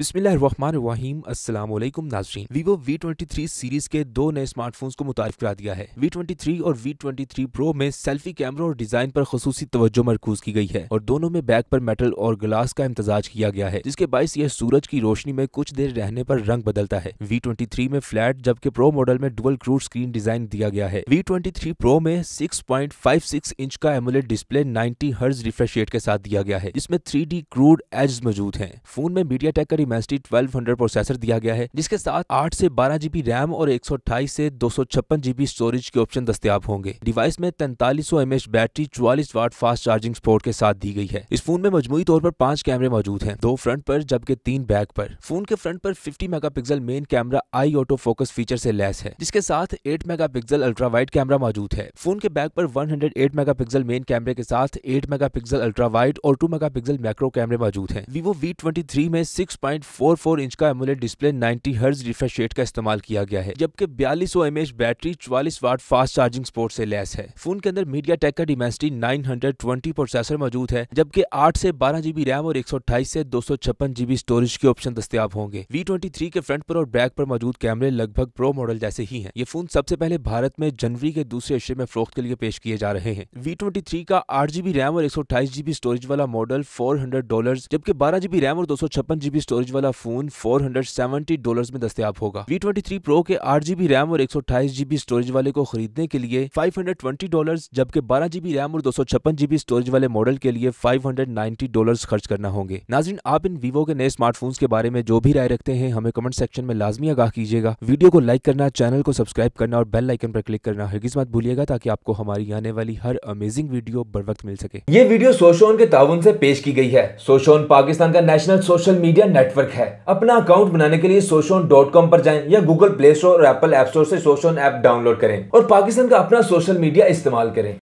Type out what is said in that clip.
बिस्मिल्लाम असलम नाजरीन Vivo V23 series के दो नए स्मार्टफोन्स को मुतारफ करा दिया है V23 और V23 Pro में सेल्फी कैमरा और डिजाइन पर खसूसी तवज्जो मरकूज की गई है और दोनों में बैक पर मेटल और ग्लास का इम्तजाज किया गया है जिसके बायस यह सूरज की रोशनी में कुछ देर रहने पर रंग बदलता है V23 में फ्लैट जबकि प्रो मॉडल में डुअल क्रूड स्क्रीन डिजाइन दिया गया है V23 Pro में six point five six inch का AMOLED display ninety hertz refresh rate के साथ दिया गया है इसमें डी क्रूड एज मौजूद है फोन में MediaTek M twelve hundred processor दिया गया है जिसके साथ आठ से बारह जीबी रैम और एक सौ अठाईस से दो सौ छप्पन जीबी स्टोरेज के ऑप्शन दस्तियाब होंगे डिवाइस में तैंतालीस सौ एच बैटरी चौवालीस वाट फास्ट चार्जिंग स्पोर्ट के साथ दी गई है इस फोन में मजमुई तौर पर पांच कैमरे मौजूद है दो फ्रंट पर जबकि तीन बैक पर फोन के फ्रंट पर megapixel main camera eye auto focus feature से लैस है जिसके साथ megapixel ultra wide camera मौजूद है फोन के बैक पर one hundred megapixel main कैमरे के साथ मेगा पिक्सल अल्ट्रा वाइड और टू मेगा पिक्सल मैक्रो कैमरे मौजूद है वीवो वी में सिक्स 6.44 इंच का AMOLED display 90 hertz refresh rate का इस्तेमाल किया गया है जबकि बयालीस सौ बैटरी चवालीस वाट फास्ट चार्जिंग स्पोर्ट से लैस है फोन के अंदर मीडिया टेक का हंड्रेड ट्वेंटी प्रोसेसर मौजूद है जबकि आठ से बारह जीबी रैम और 128 से दो जीबी स्टोरेज के ऑप्शन दस्तियाब होंगे वी के फ्रंट पर और बैक पर मौजूद कैमरे लगभग प्रो मॉडल जैसे ही है ये फोन सबसे पहले भारत में जनवरी के दूसरे हिस्से में फरोख्त के लिए पेश किए जा रहे हैं वी का आठ जीबी रैम और एक सौ अट्ठाईस जीबी स्टोरेज वाला मॉडल फोर हंड्रेड डॉलर जबकि बारह जीबी रैम और दो सौ छप्पन जीबी स्टोरेज स्टोरेज वाला फोन 470 डॉलर्स में दस्तियाब होगा वी ट्वेंटी प्रो के आठ जीबी रैम और एक सौ जीबी स्टोरेज वाले को खरीदने के लिए फाइव हंड्रेड ट्वेंटी डॉलर जबकि बारह जीबी रैम और दो सौ छप्पन जीबी स्टोरेज वाले मॉडल के लिए फाइव हंड्रेड नाइन्टी डॉलर खर्च करना होंगे नाजिन आप इन वीवो के नए स्मार्टफोन के बारे में जो भी राय रखते हैं हमें कमेंट सेक्शन में लाजमी आगाह कीजिएगा वीडियो को लाइक करना चैनल को सब्सक्राइब करना और बेल आइकन पर क्लिक करना हर किस्मत भूलिएगा ताकि आपको हमारी आने वाली हर अमेजिंग वीडियो बर वक्त मिल सके ये वीडियो सोशोन के ताउन से पेश की गई है सोशोन पाकिस्तान का national social media network network है अपना अकाउंट बनाने के लिए सोशोन डॉट कॉम पर जाएं या गूगल प्ले स्टोर और एप्पल एप स्टोर से सोशोन ऐप डाउनलोड करें और पाकिस्तान का अपना सोशल मीडिया इस्तेमाल करें